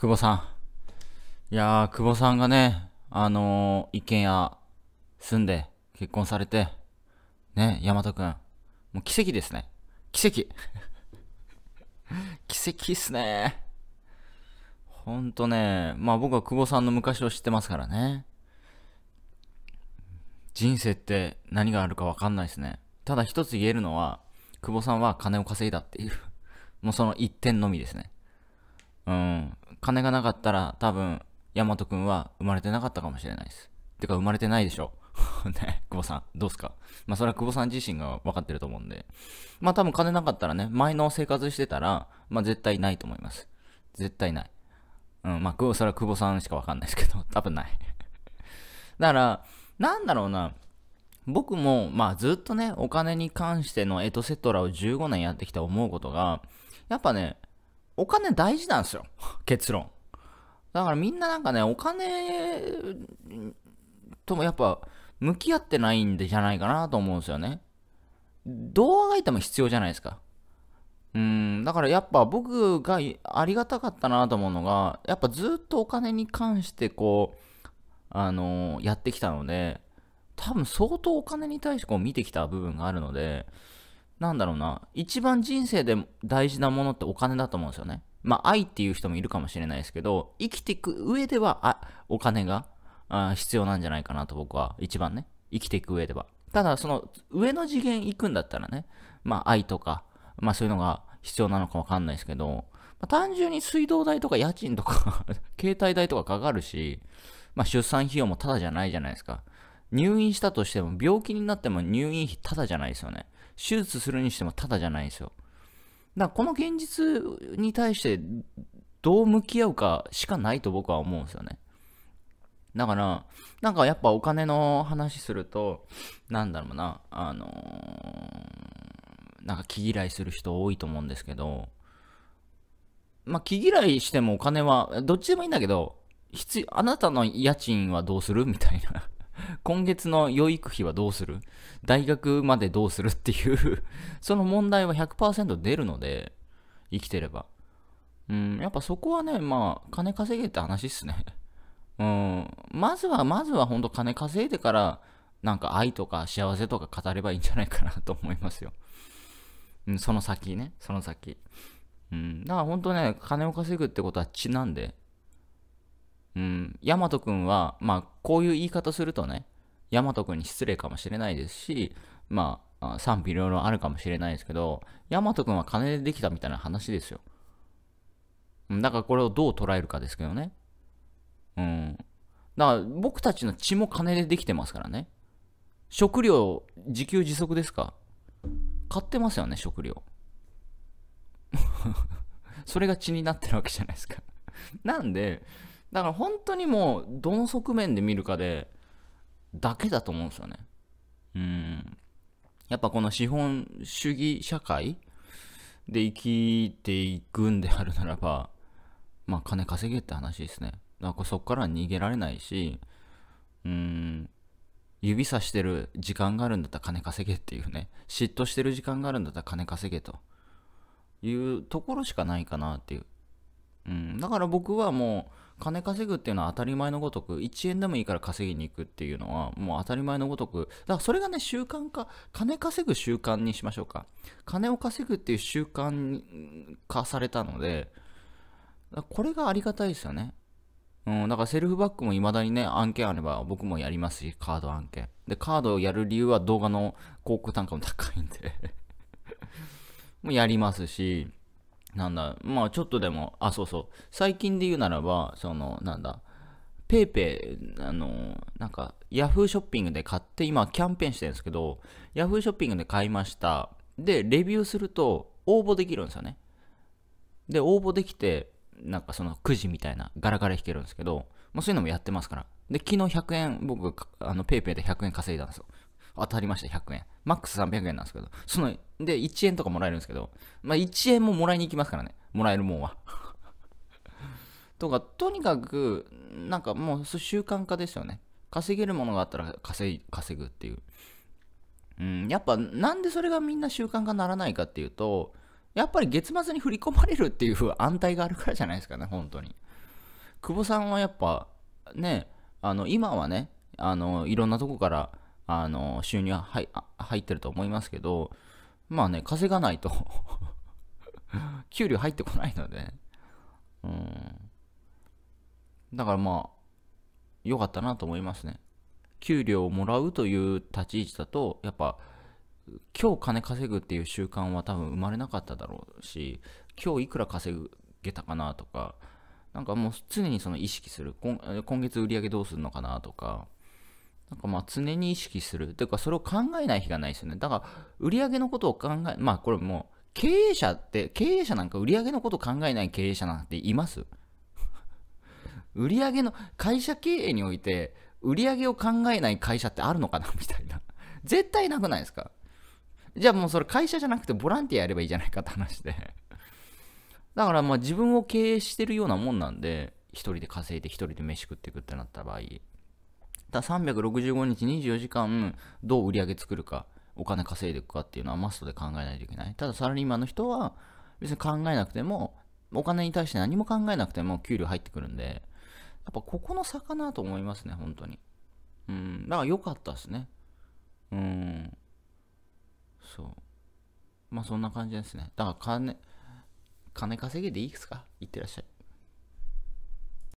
久保さん。いやー、久保さんがね、あのー、一軒家住んで、結婚されて、ね、大和くん。もう奇跡ですね。奇跡。奇跡っすねほんとね、まあ僕は久保さんの昔を知ってますからね。人生って何があるかわかんないですね。ただ一つ言えるのは、久保さんは金を稼いだっていう。もうその一点のみですね。うん。金がなかったら多分、大和くんは生まれてなかったかもしれないです。てか生まれてないでしょ。ね、久保さん、どうすかまあそれは久保さん自身が分かってると思うんで。まあ多分金なかったらね、前の生活してたら、まあ絶対ないと思います。絶対ない。うん、まあそれは久保さんしか分かんないですけど、多分ない だから、なんだろうな。僕も、まあずっとね、お金に関してのエトセトラを15年やってきた思うことが、やっぱね、お金大事なんですよ。結論。だからみんななんかね、お金ともやっぱ向き合ってないんでじゃないかなと思うんですよね。どうあがいても必要じゃないですか。うん、だからやっぱ僕がありがたかったなと思うのが、やっぱずっとお金に関してこう、あのー、やってきたので、多分相当お金に対してこう見てきた部分があるので、なんだろうな、一番人生で大事なものってお金だと思うんですよね。まあ、愛っていう人もいるかもしれないですけど、生きていく上では、あ、お金が、あ必要なんじゃないかなと僕は、一番ね、生きていく上では。ただ、その、上の次元行くんだったらね、まあ、愛とか、まあ、そういうのが必要なのかわかんないですけど、まあ、単純に水道代とか家賃とか 携帯代とかかかるし、まあ、出産費用もただじゃないじゃないですか。入院したとしても、病気になっても入院費ただじゃないですよね。手術するにしてもただじゃないんですよ。だからこの現実に対してどう向き合うかしかないと僕は思うんですよね。だから、なんかやっぱお金の話すると、なんだろうな、あのー、なんか気嫌いする人多いと思うんですけど、まあ気嫌いしてもお金は、どっちでもいいんだけど、必あなたの家賃はどうするみたいな今月の養育費はどうする大学までどうするっていう その問題は100%出るので、生きてれば。うん、やっぱそこはね、まあ、金稼げって話っすね。うん、まずは、まずは本当金稼いでから、なんか愛とか幸せとか語ればいいんじゃないかなと思いますよ。うん、その先ね、その先。うん、だから本当ね、金を稼ぐってことは血なんで、うん、大和くんは、まあ、こういう言い方するとね、大和くんに失礼かもしれないですし、まあ、賛否両論あるかもしれないですけど、大和くんは金でできたみたいな話ですよ。だからこれをどう捉えるかですけどね。うん。だから僕たちの血も金でできてますからね。食料、自給自足ですか買ってますよね、食料。それが血になってるわけじゃないですかなんで、だから本当にもう、どの側面で見るかで、だけだと思うんですよね。うん。やっぱこの資本主義社会で生きていくんであるならば、まあ金稼げって話ですね。だからそこから逃げられないし、うん、指さしてる時間があるんだったら金稼げっていうね、嫉妬してる時間があるんだったら金稼げというところしかないかなっていう。うん、だから僕はもう、金稼ぐっていうのは当たり前のごとく、1円でもいいから稼ぎに行くっていうのは、もう当たり前のごとく、だからそれがね、習慣化、金稼ぐ習慣にしましょうか。金を稼ぐっていう習慣化されたので、これがありがたいですよね。うん、だからセルフバックも未だにね、案件あれば僕もやりますし、カード案件。で、カードをやる理由は動画の広告単価も高いんで もうやりますし、なんだ、まあちょっとでも、あ、そうそう、最近で言うならば、その、なんだ、ペイペイ、あの、なんか、ヤフーショッピングで買って、今、キャンペーンしてるんですけど、ヤフーショッピングで買いました。で、レビューすると、応募できるんですよね。で、応募できて、なんかそのくじみたいな、ガラガラ引けるんですけど、まあ、そういうのもやってますから。で、昨日100円、僕、あの、ペイペイで100円稼いだんですよ。当たりました、100円。マックス300円なんですけど、その、で、1円とかもらえるんですけど、まあ、1円ももらいに行きますからね、もらえるもんは。とか、とにかく、なんかもう習慣化ですよね。稼げるものがあったら稼い稼ぐっていう。うん、やっぱなんでそれがみんな習慣化ならないかっていうと、やっぱり月末に振り込まれるっていう安泰があるからじゃないですかね、本当に。久保さんはやっぱ、ね、あの、今はね、あの、いろんなとこから、あの、収入は入入ってると思いますけど、まあね、稼がないと 給料入ってこないので、うん。だからまあ、良かったなと思いますね。給料をもらうという立ち位置だと、やっぱ、今日金稼ぐっていう習慣は多分生まれなかっただろうし、今日いくら稼げたかなとか、なんかもう常にその意識する、今今月売り上げどうするのかなとか、なんかまあ常に意識する。というかそれを考えない日がないですよね。だから売り上げのことを考え、まあこれもう経営者って、経営者なんか売り上げのことを考えない経営者なんています 売り上げの、会社経営において売り上げを考えない会社ってあるのかな みたいな。絶対なくないですかじゃあもうそれ会社じゃなくてボランティアやればいいじゃないかって話でだからまあ自分を経営してるようなもんなんで、一人で稼いで一人で飯食っていくってなった場合。だ365日24時間どう売り上げ作るかお金稼いでいくかっていうのはマストで考えないといけないただサラリーマンの人は別に考えなくてもお金に対して何も考えなくても給料入ってくるんでやっぱここの差かなと思いますね本当にうんだから良かったですねうんそうまあそんな感じですねだから金金稼げでいいですかいってらっしゃい